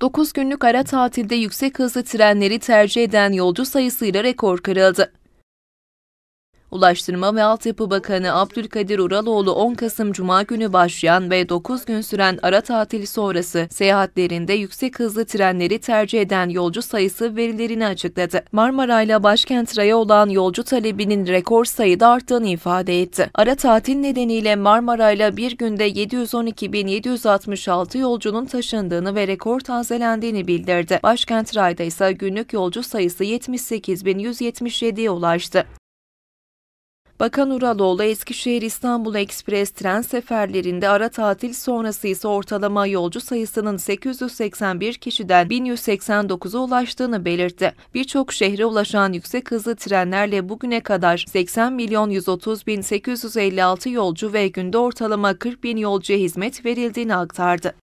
9 günlük ara tatilde yüksek hızlı trenleri tercih eden yolcu sayısıyla rekor kırıldı. Ulaştırma ve Altyapı Bakanı Abdülkadir Uraloğlu 10 Kasım Cuma günü başlayan ve 9 gün süren ara tatili sonrası seyahatlerinde yüksek hızlı trenleri tercih eden yolcu sayısı verilerini açıkladı. Marmara ile başkent raya olan yolcu talebinin rekor sayıda arttığını ifade etti. Ara tatil nedeniyle Marmara ile bir günde 712.766 yolcunun taşındığını ve rekor tazelendiğini bildirdi. Başkent rayda ise günlük yolcu sayısı 78.177'ye ulaştı. Bakan Uraloğlu Eskişehir İstanbul Ekspres tren seferlerinde ara tatil sonrası ise ortalama yolcu sayısının 881 kişiden 1189'a ulaştığını belirtti. Birçok şehre ulaşan yüksek hızlı trenlerle bugüne kadar 80 milyon 130 bin 856 yolcu ve günde ortalama 40 bin yolcuya hizmet verildiğini aktardı.